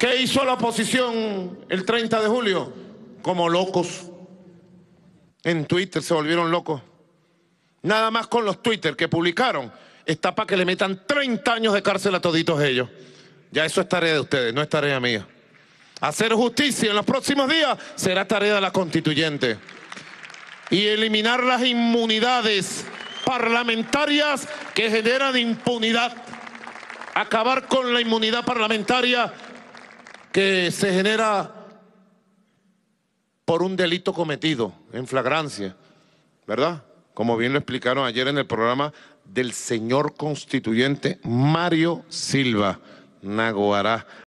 ¿Qué hizo la oposición el 30 de julio? Como locos. En Twitter se volvieron locos. Nada más con los Twitter que publicaron, está para que le metan 30 años de cárcel a toditos ellos. Ya eso es tarea de ustedes, no es tarea mía. Hacer justicia en los próximos días será tarea de la constituyente. Y eliminar las inmunidades parlamentarias que generan impunidad. Acabar con la inmunidad parlamentaria que se genera por un delito cometido en flagrancia, ¿verdad? Como bien lo explicaron ayer en el programa del señor constituyente Mario Silva Nagoará.